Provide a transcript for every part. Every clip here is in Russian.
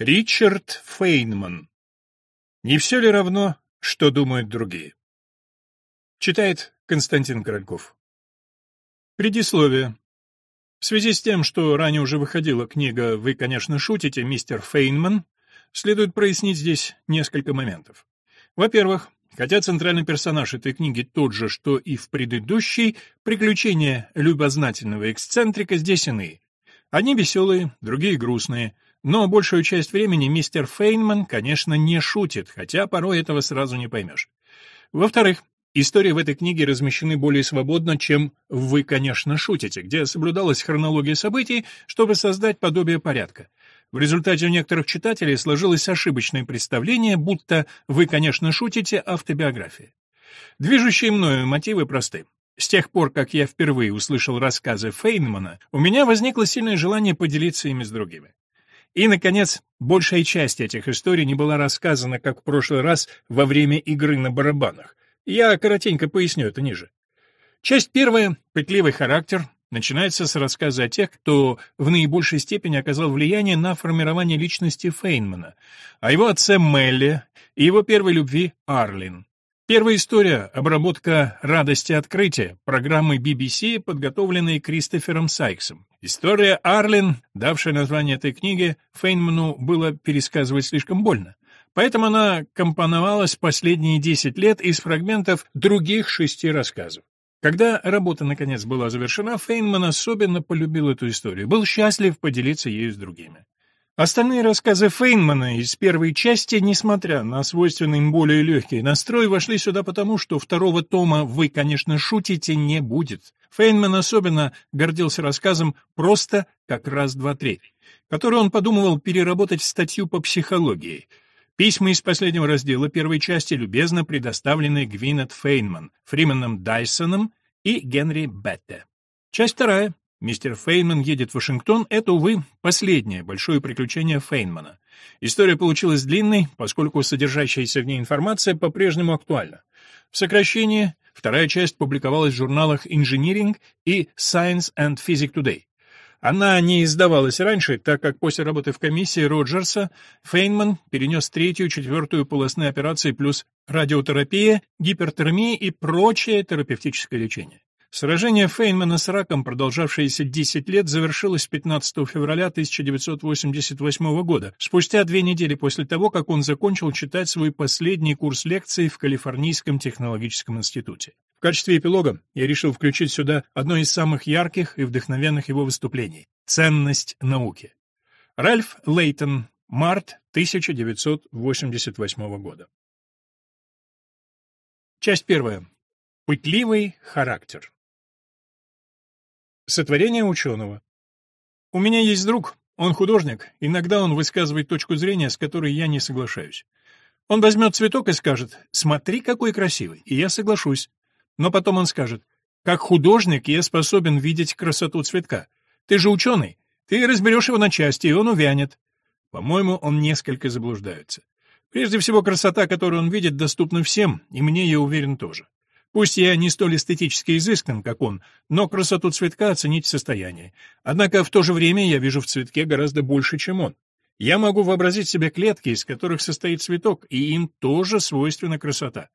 Ричард Фейнман. Не все ли равно, что думают другие? Читает Константин Корольков. Предисловие. В связи с тем, что ранее уже выходила книга «Вы, конечно, шутите, мистер Фейнман», следует прояснить здесь несколько моментов. Во-первых, хотя центральный персонаж этой книги тот же, что и в предыдущей, приключения любознательного эксцентрика здесь иные. Одни веселые, другие грустные, но большую часть времени мистер Фейнман, конечно, не шутит, хотя порой этого сразу не поймешь. Во-вторых, Истории в этой книге размещены более свободно, чем «Вы, конечно, шутите», где соблюдалась хронология событий, чтобы создать подобие порядка. В результате у некоторых читателей сложилось ошибочное представление, будто «Вы, конечно, шутите» автобиография. Движущие мною мотивы просты. С тех пор, как я впервые услышал рассказы Фейнмана, у меня возникло сильное желание поделиться ими с другими. И, наконец, большая часть этих историй не была рассказана, как в прошлый раз, во время игры на барабанах. Я коротенько поясню это ниже. Часть первая — пытливый характер, начинается с рассказа о тех, кто в наибольшей степени оказал влияние на формирование личности Фейнмана, о его отце Мелли и его первой любви Арлин. Первая история — обработка «Радости открытия» программы BBC, подготовленной Кристофером Сайксом. История Арлин, давшая название этой книге, Фейнману было пересказывать слишком больно. Поэтому она компоновалась последние 10 лет из фрагментов других шести рассказов. Когда работа наконец была завершена, Фейнман особенно полюбил эту историю, был счастлив поделиться ею с другими. Остальные рассказы Фейнмана из первой части, несмотря на свойственный им более легкий настрой, вошли сюда потому, что второго тома «Вы, конечно, шутите» не будет. Фейнман особенно гордился рассказом «Просто как раз два-три», который он подумывал переработать в статью по психологии. Письма из последнего раздела первой части любезно предоставлены Гвинет Фейнман, Фрименом Дайсоном и Генри Бетте. Часть вторая. Мистер Фейнман едет в Вашингтон — это, увы, последнее большое приключение Фейнмана. История получилась длинной, поскольку содержащаяся в ней информация по-прежнему актуальна. В сокращении, вторая часть публиковалась в журналах Engineering и Science and Physics Today. Она не издавалась раньше, так как после работы в комиссии Роджерса Фейнман перенес третью, четвертую полостные операции плюс радиотерапия, гипертермия и прочее терапевтическое лечение. Сражение Фейнмана с раком, продолжавшееся 10 лет, завершилось 15 февраля 1988 года, спустя две недели после того, как он закончил читать свой последний курс лекций в Калифорнийском технологическом институте. В качестве эпилога я решил включить сюда одно из самых ярких и вдохновенных его выступлений — «Ценность науки». Ральф Лейтон, март 1988 года. Часть первая. Пытливый характер. Сотворение ученого. У меня есть друг, он художник, иногда он высказывает точку зрения, с которой я не соглашаюсь. Он возьмет цветок и скажет «Смотри, какой красивый», и я соглашусь. Но потом он скажет «Как художник я способен видеть красоту цветка. Ты же ученый, ты разберешь его на части, и он увянет». По-моему, он несколько заблуждается. Прежде всего, красота, которую он видит, доступна всем, и мне, я уверен, тоже. Пусть я не столь эстетически изыскан, как он, но красоту цветка оценить в состоянии. Однако в то же время я вижу в цветке гораздо больше, чем он. Я могу вообразить себе клетки, из которых состоит цветок, и им тоже свойственна красота.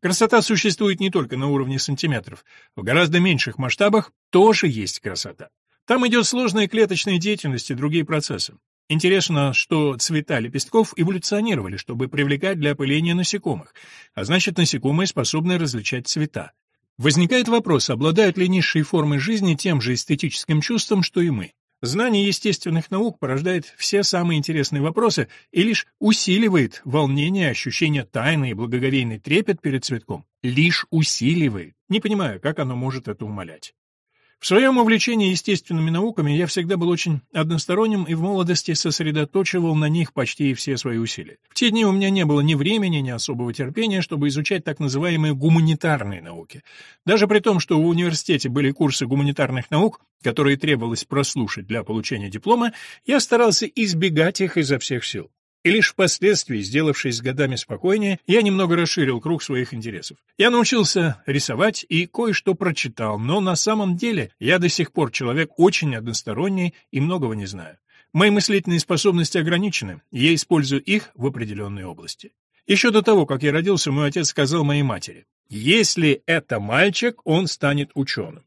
Красота существует не только на уровне сантиметров. В гораздо меньших масштабах тоже есть красота. Там идет сложная клеточная деятельность и другие процессы. Интересно, что цвета лепестков эволюционировали, чтобы привлекать для опыления насекомых, а значит, насекомые способны различать цвета. Возникает вопрос, обладают ли низшие формы жизни тем же эстетическим чувством, что и мы. Знание естественных наук порождает все самые интересные вопросы и лишь усиливает волнение, ощущение тайны и благоговейный трепет перед цветком. Лишь усиливает. Не понимаю, как оно может это умолять. В своем увлечении естественными науками я всегда был очень односторонним и в молодости сосредоточивал на них почти все свои усилия. В те дни у меня не было ни времени, ни особого терпения, чтобы изучать так называемые гуманитарные науки. Даже при том, что в университете были курсы гуманитарных наук, которые требовалось прослушать для получения диплома, я старался избегать их изо всех сил. И лишь впоследствии, сделавшись с годами спокойнее, я немного расширил круг своих интересов. Я научился рисовать и кое-что прочитал, но на самом деле я до сих пор человек очень односторонний и многого не знаю. Мои мыслительные способности ограничены, и я использую их в определенной области. Еще до того, как я родился, мой отец сказал моей матери, «Если это мальчик, он станет ученым».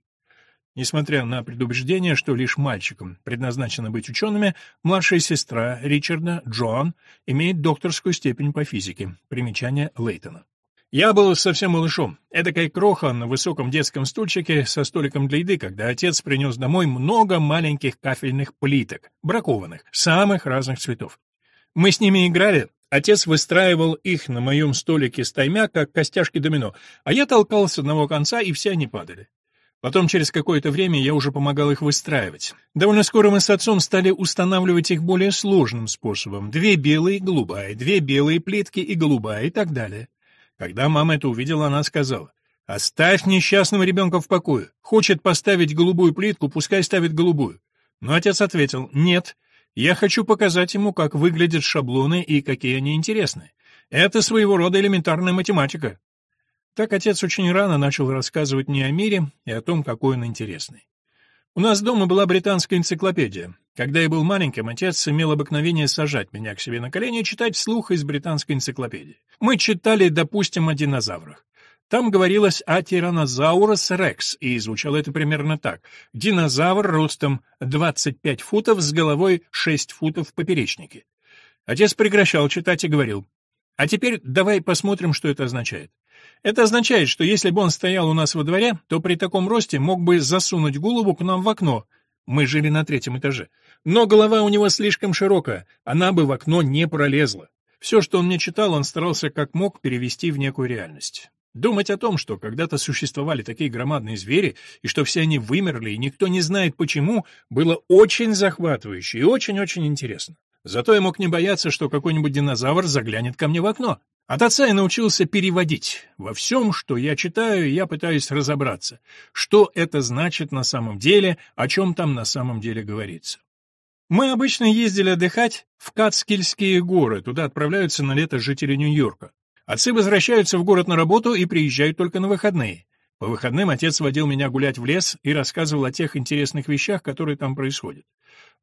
Несмотря на предубеждение, что лишь мальчикам предназначено быть учеными, младшая сестра Ричарда, Джоан, имеет докторскую степень по физике. Примечание Лейтона. Я был совсем малышом. Эдакая кроха на высоком детском стульчике со столиком для еды, когда отец принес домой много маленьких кафельных плиток, бракованных, самых разных цветов. Мы с ними играли. Отец выстраивал их на моем столике с таймя, как костяшки домино, а я толкал с одного конца, и все они падали. Потом, через какое-то время, я уже помогал их выстраивать. Довольно скоро мы с отцом стали устанавливать их более сложным способом. Две белые — голубая, две белые плитки и голубая, и так далее. Когда мама это увидела, она сказала, «Оставь несчастного ребенка в покое. Хочет поставить голубую плитку, пускай ставит голубую». Но отец ответил, «Нет, я хочу показать ему, как выглядят шаблоны и какие они интересны. Это своего рода элементарная математика». Так отец очень рано начал рассказывать мне о мире и о том, какой он интересный. У нас дома была британская энциклопедия. Когда я был маленьким, отец имел обыкновение сажать меня к себе на колени и читать вслух из британской энциклопедии. Мы читали, допустим, о динозаврах. Там говорилось о тиранозаурус рекс, и звучало это примерно так. Динозавр ростом 25 футов с головой 6 футов в поперечнике. Отец прекращал читать и говорил, «А теперь давай посмотрим, что это означает. Это означает, что если бы он стоял у нас во дворе, то при таком росте мог бы засунуть голову к нам в окно. Мы жили на третьем этаже. Но голова у него слишком широкая, она бы в окно не пролезла. Все, что он мне читал, он старался как мог перевести в некую реальность. Думать о том, что когда-то существовали такие громадные звери, и что все они вымерли, и никто не знает почему, было очень захватывающе и очень-очень интересно. Зато я мог не бояться, что какой-нибудь динозавр заглянет ко мне в окно. От отца я научился переводить. Во всем, что я читаю, я пытаюсь разобраться, что это значит на самом деле, о чем там на самом деле говорится. Мы обычно ездили отдыхать в Кацкильские горы, туда отправляются на лето жители Нью-Йорка. Отцы возвращаются в город на работу и приезжают только на выходные. По выходным отец водил меня гулять в лес и рассказывал о тех интересных вещах, которые там происходят.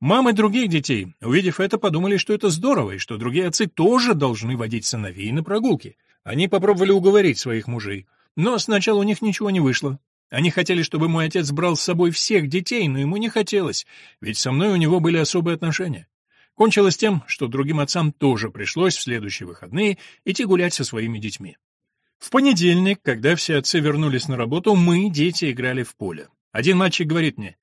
Мамы других детей, увидев это, подумали, что это здорово, и что другие отцы тоже должны водить сыновей на прогулки. Они попробовали уговорить своих мужей, но сначала у них ничего не вышло. Они хотели, чтобы мой отец брал с собой всех детей, но ему не хотелось, ведь со мной у него были особые отношения. Кончилось тем, что другим отцам тоже пришлось в следующие выходные идти гулять со своими детьми. В понедельник, когда все отцы вернулись на работу, мы, дети, играли в поле. Один мальчик говорит мне,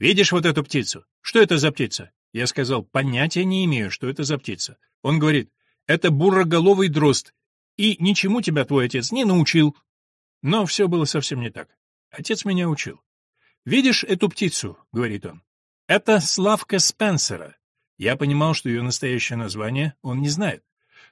Видишь вот эту птицу? Что это за птица? Я сказал, понятия не имею, что это за птица. Он говорит, это буроголовый дрозд, и ничему тебя твой отец не научил. Но все было совсем не так. Отец меня учил. «Видишь эту птицу?» — говорит он. «Это Славка Спенсера». Я понимал, что ее настоящее название он не знает.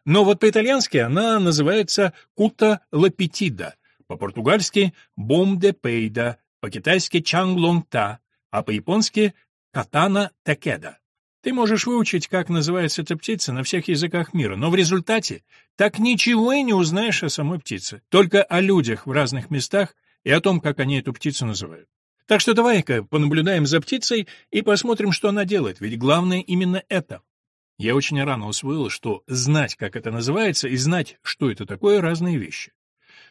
Но вот по-итальянски она называется «кута лапетида», по-португальски «бом де пейда», по-китайски «чанг лонг та», а по-японски «катана такеда». Ты можешь выучить, как называется эта птица на всех языках мира, но в результате так ничего и не узнаешь о самой птице, только о людях в разных местах и о том, как они эту птицу называют. Так что давай-ка понаблюдаем за птицей и посмотрим, что она делает, ведь главное именно это. Я очень рано усвоил, что знать, как это называется, и знать, что это такое, разные вещи.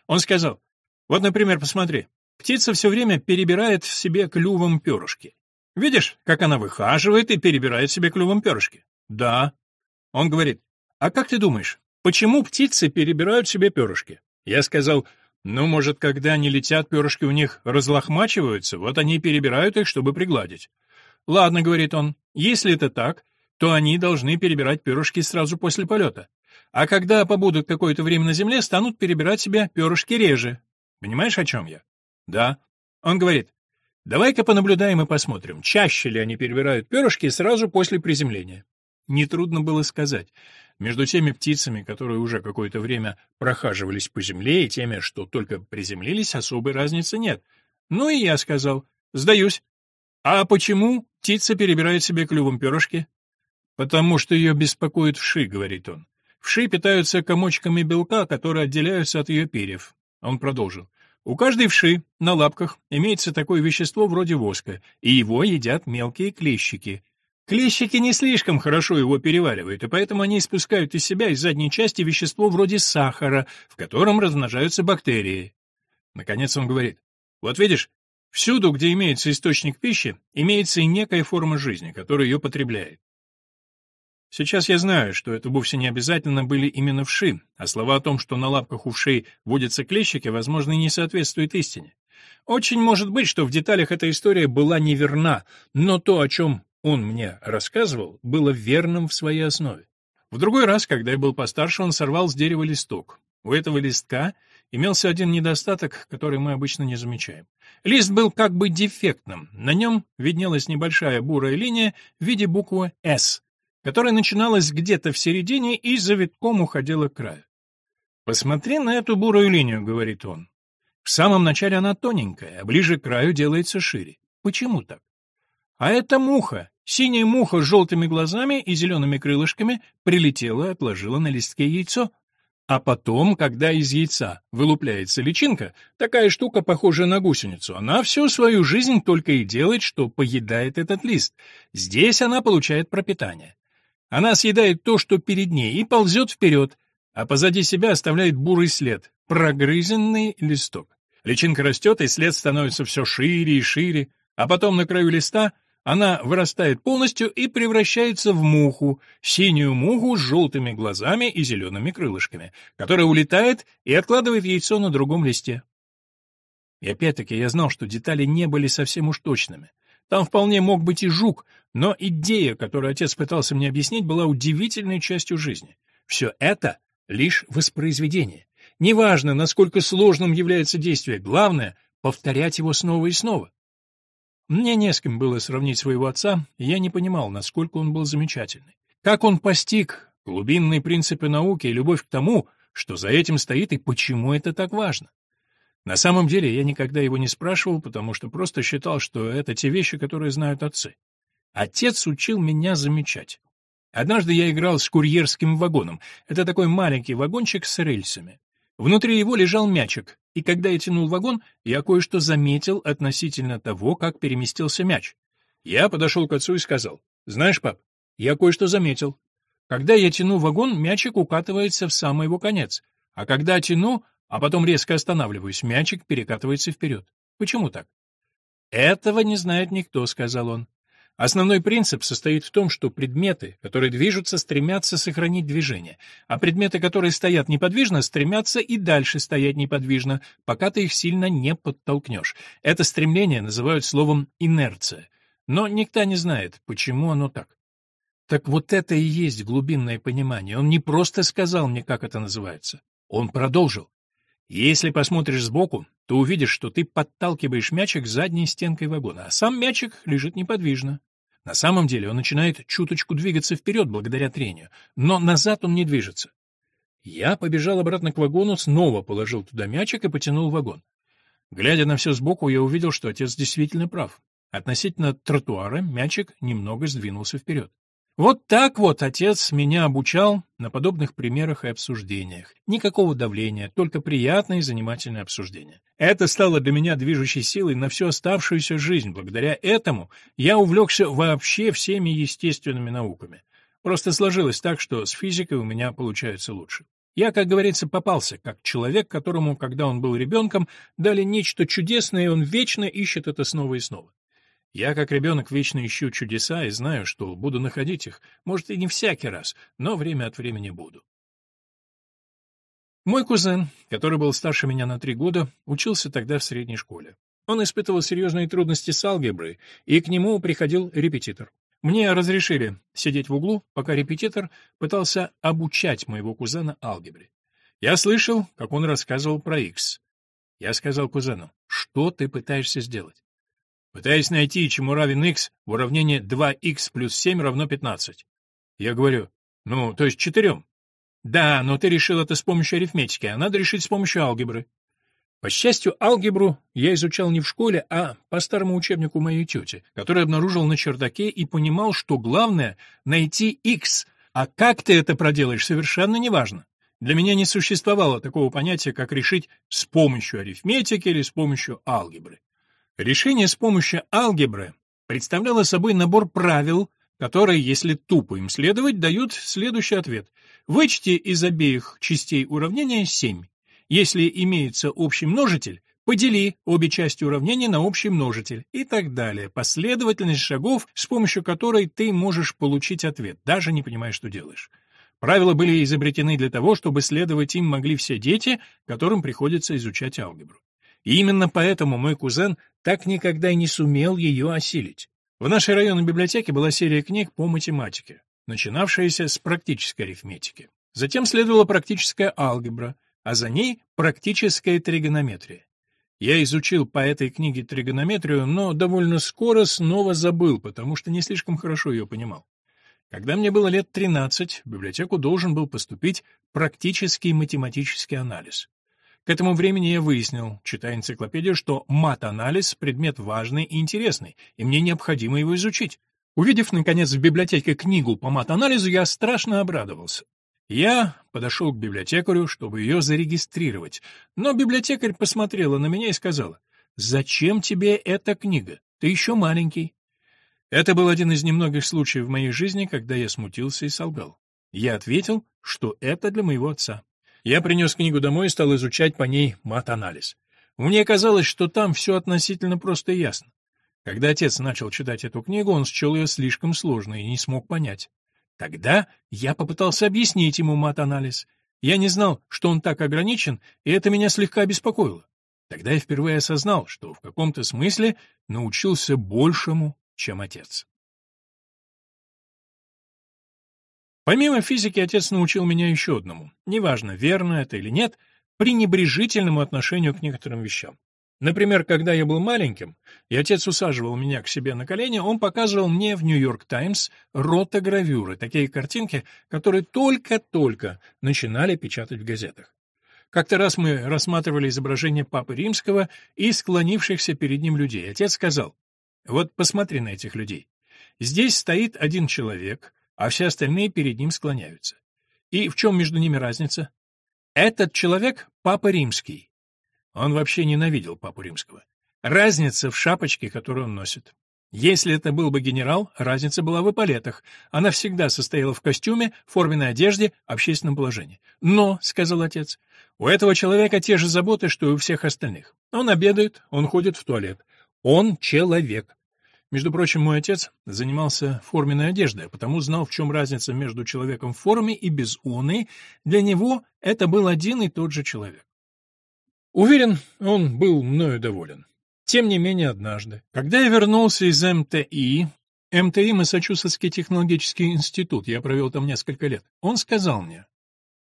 Он сказал, вот, например, посмотри, Птица все время перебирает в себе клювом перышки. Видишь, как она выхаживает и перебирает себе клювом перышки? Да. Он говорит, а как ты думаешь, почему птицы перебирают себе перышки? Я сказал, ну, может, когда они летят, перышки у них разлохмачиваются, вот они перебирают их, чтобы пригладить. Ладно, говорит он, если это так, то они должны перебирать перышки сразу после полета. А когда побудут какое-то время на земле, станут перебирать себе перышки реже. Понимаешь, о чем я? Да. Он говорит, давай-ка понаблюдаем и посмотрим, чаще ли они перебирают перышки сразу после приземления. Нетрудно было сказать. Между теми птицами, которые уже какое-то время прохаживались по земле, и теми, что только приземлились, особой разницы нет. Ну и я сказал, сдаюсь. А почему птица перебирает себе клювом перышки? Потому что ее беспокоит вши, говорит он. Вши питаются комочками белка, которые отделяются от ее перьев. Он продолжил. У каждой вши на лапках имеется такое вещество вроде воска, и его едят мелкие клещики. Клещики не слишком хорошо его переваривают, и поэтому они испускают из себя из задней части вещество вроде сахара, в котором размножаются бактерии. Наконец он говорит, вот видишь, всюду, где имеется источник пищи, имеется и некая форма жизни, которая ее потребляет. Сейчас я знаю, что это вовсе не обязательно были именно вши, а слова о том, что на лапках у вшей водятся клещики, возможно, и не соответствуют истине. Очень может быть, что в деталях эта история была неверна, но то, о чем он мне рассказывал, было верным в своей основе. В другой раз, когда я был постарше, он сорвал с дерева листок. У этого листка имелся один недостаток, который мы обычно не замечаем. Лист был как бы дефектным, на нем виднелась небольшая бурая линия в виде буквы «С», которая начиналась где-то в середине и за завитком уходила к краю. «Посмотри на эту бурую линию», — говорит он. «В самом начале она тоненькая, а ближе к краю делается шире. Почему так?» «А эта муха. Синяя муха с желтыми глазами и зелеными крылышками прилетела и отложила на листке яйцо. А потом, когда из яйца вылупляется личинка, такая штука, похожая на гусеницу, она всю свою жизнь только и делает, что поедает этот лист. Здесь она получает пропитание. Она съедает то, что перед ней, и ползет вперед, а позади себя оставляет бурый след — прогрызенный листок. Личинка растет, и след становится все шире и шире, а потом на краю листа она вырастает полностью и превращается в муху, синюю муху с желтыми глазами и зелеными крылышками, которая улетает и откладывает яйцо на другом листе. И опять-таки я знал, что детали не были совсем уж точными. Там вполне мог быть и жук, но идея, которую отец пытался мне объяснить, была удивительной частью жизни. Все это лишь воспроизведение. Неважно, насколько сложным является действие, главное — повторять его снова и снова. Мне не с кем было сравнить своего отца, и я не понимал, насколько он был замечательный. Как он постиг глубинные принципы науки и любовь к тому, что за этим стоит и почему это так важно. На самом деле я никогда его не спрашивал, потому что просто считал, что это те вещи, которые знают отцы. Отец учил меня замечать. Однажды я играл с курьерским вагоном. Это такой маленький вагончик с рельсами. Внутри его лежал мячик, и когда я тянул вагон, я кое-что заметил относительно того, как переместился мяч. Я подошел к отцу и сказал, «Знаешь, пап, я кое-что заметил. Когда я тяну вагон, мячик укатывается в самый его конец, а когда тяну, а потом резко останавливаюсь, мячик перекатывается вперед. Почему так? «Этого не знает никто», — сказал он. Основной принцип состоит в том, что предметы, которые движутся, стремятся сохранить движение, а предметы, которые стоят неподвижно, стремятся и дальше стоять неподвижно, пока ты их сильно не подтолкнешь. Это стремление называют словом «инерция». Но никто не знает, почему оно так. Так вот это и есть глубинное понимание. Он не просто сказал мне, как это называется. Он продолжил. Если посмотришь сбоку, то увидишь, что ты подталкиваешь мячик задней стенкой вагона, а сам мячик лежит неподвижно. На самом деле он начинает чуточку двигаться вперед благодаря трению, но назад он не движется. Я побежал обратно к вагону, снова положил туда мячик и потянул вагон. Глядя на все сбоку, я увидел, что отец действительно прав. Относительно тротуара мячик немного сдвинулся вперед. Вот так вот отец меня обучал на подобных примерах и обсуждениях. Никакого давления, только приятное и занимательное обсуждение. Это стало для меня движущей силой на всю оставшуюся жизнь. Благодаря этому я увлекся вообще всеми естественными науками. Просто сложилось так, что с физикой у меня получается лучше. Я, как говорится, попался, как человек, которому, когда он был ребенком, дали нечто чудесное, и он вечно ищет это снова и снова. Я, как ребенок, вечно ищу чудеса и знаю, что буду находить их, может, и не всякий раз, но время от времени буду. Мой кузен, который был старше меня на три года, учился тогда в средней школе. Он испытывал серьезные трудности с алгеброй, и к нему приходил репетитор. Мне разрешили сидеть в углу, пока репетитор пытался обучать моего кузена алгебре. Я слышал, как он рассказывал про x. Я сказал кузену, что ты пытаешься сделать? Пытаясь найти, чему равен x, в уравнении 2x плюс 7 равно 15. Я говорю, ну, то есть 4. Да, но ты решил это с помощью арифметики, а надо решить с помощью алгебры. По счастью, алгебру я изучал не в школе, а по старому учебнику моей тети, который обнаружил на чердаке и понимал, что главное — найти x, а как ты это проделаешь, совершенно неважно. Для меня не существовало такого понятия, как решить с помощью арифметики или с помощью алгебры. Решение с помощью алгебры представляло собой набор правил, которые, если тупо им следовать, дают следующий ответ. Вычти из обеих частей уравнения 7. Если имеется общий множитель, подели обе части уравнения на общий множитель и так далее. Последовательность шагов, с помощью которой ты можешь получить ответ, даже не понимая, что делаешь. Правила были изобретены для того, чтобы следовать им могли все дети, которым приходится изучать алгебру. И именно поэтому мой кузен так никогда и не сумел ее осилить. В нашей районной библиотеке была серия книг по математике, начинавшаяся с практической арифметики. Затем следовала практическая алгебра, а за ней практическая тригонометрия. Я изучил по этой книге тригонометрию, но довольно скоро снова забыл, потому что не слишком хорошо ее понимал. Когда мне было лет 13, в библиотеку должен был поступить практический математический анализ. К этому времени я выяснил, читая энциклопедию, что мат-анализ — предмет важный и интересный, и мне необходимо его изучить. Увидев, наконец, в библиотеке книгу по мат-анализу, я страшно обрадовался. Я подошел к библиотекарю, чтобы ее зарегистрировать, но библиотекарь посмотрела на меня и сказала, «Зачем тебе эта книга? Ты еще маленький». Это был один из немногих случаев в моей жизни, когда я смутился и солгал. Я ответил, что это для моего отца. Я принес книгу домой и стал изучать по ней мат-анализ. Мне казалось, что там все относительно просто и ясно. Когда отец начал читать эту книгу, он счел ее слишком сложной и не смог понять. Тогда я попытался объяснить ему мат-анализ. Я не знал, что он так ограничен, и это меня слегка беспокоило. Тогда я впервые осознал, что в каком-то смысле научился большему, чем отец. Помимо физики, отец научил меня еще одному. Неважно, верно это или нет, пренебрежительному отношению к некоторым вещам. Например, когда я был маленьким, и отец усаживал меня к себе на колени, он показывал мне в «Нью-Йорк Таймс» ротогравюры, такие картинки, которые только-только начинали печатать в газетах. Как-то раз мы рассматривали изображение Папы Римского и склонившихся перед ним людей. Отец сказал, «Вот посмотри на этих людей. Здесь стоит один человек, а все остальные перед ним склоняются. И в чем между ними разница? Этот человек — папа римский. Он вообще ненавидел папу римского. Разница в шапочке, которую он носит. Если это был бы генерал, разница была в эполетах. Она всегда состояла в костюме, форменной одежде, общественном положении. Но, — сказал отец, — у этого человека те же заботы, что и у всех остальных. Он обедает, он ходит в туалет. Он человек. Между прочим, мой отец занимался форменной одеждой, а потому знал, в чем разница между человеком в форме и без уны. Для него это был один и тот же человек. Уверен, он был мною доволен. Тем не менее, однажды, когда я вернулся из МТИ, МТИ Массачусетский технологический институт, я провел там несколько лет, он сказал мне,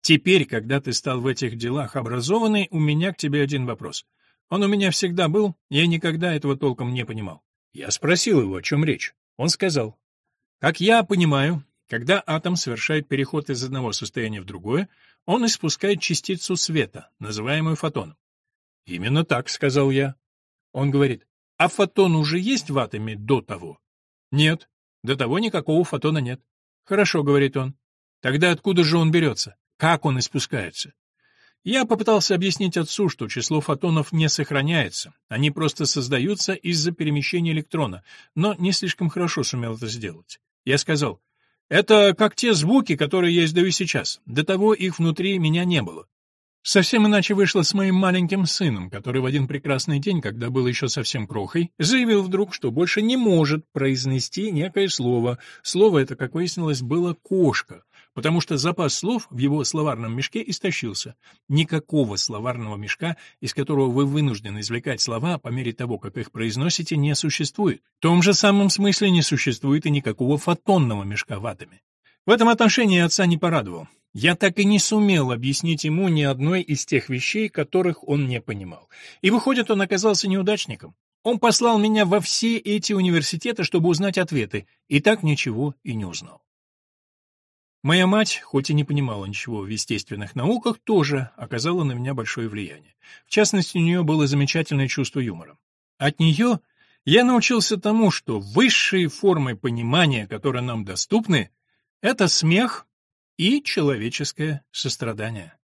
«Теперь, когда ты стал в этих делах образованный, у меня к тебе один вопрос. Он у меня всегда был, я никогда этого толком не понимал. Я спросил его, о чем речь. Он сказал, «Как я понимаю, когда атом совершает переход из одного состояния в другое, он испускает частицу света, называемую фотоном». «Именно так», — сказал я. Он говорит, «А фотон уже есть в атоме до того?» «Нет, до того никакого фотона нет». «Хорошо», — говорит он. «Тогда откуда же он берется? Как он испускается?» Я попытался объяснить отцу, что число фотонов не сохраняется, они просто создаются из-за перемещения электрона, но не слишком хорошо сумел это сделать. Я сказал, это как те звуки, которые я издаю сейчас, до того их внутри меня не было. Совсем иначе вышло с моим маленьким сыном, который в один прекрасный день, когда был еще совсем крохой, заявил вдруг, что больше не может произнести некое слово. Слово это, как выяснилось, было «кошка», потому что запас слов в его словарном мешке истощился. Никакого словарного мешка, из которого вы вынуждены извлекать слова по мере того, как их произносите, не существует. В том же самом смысле не существует и никакого фотонного мешка в атоме. В этом отношении отца не порадовал. Я так и не сумел объяснить ему ни одной из тех вещей, которых он не понимал. И выходит, он оказался неудачником. Он послал меня во все эти университеты, чтобы узнать ответы, и так ничего и не узнал. Моя мать, хоть и не понимала ничего в естественных науках, тоже оказала на меня большое влияние. В частности, у нее было замечательное чувство юмора. От нее я научился тому, что высшие формы понимания, которые нам доступны, это смех и человеческое сострадание.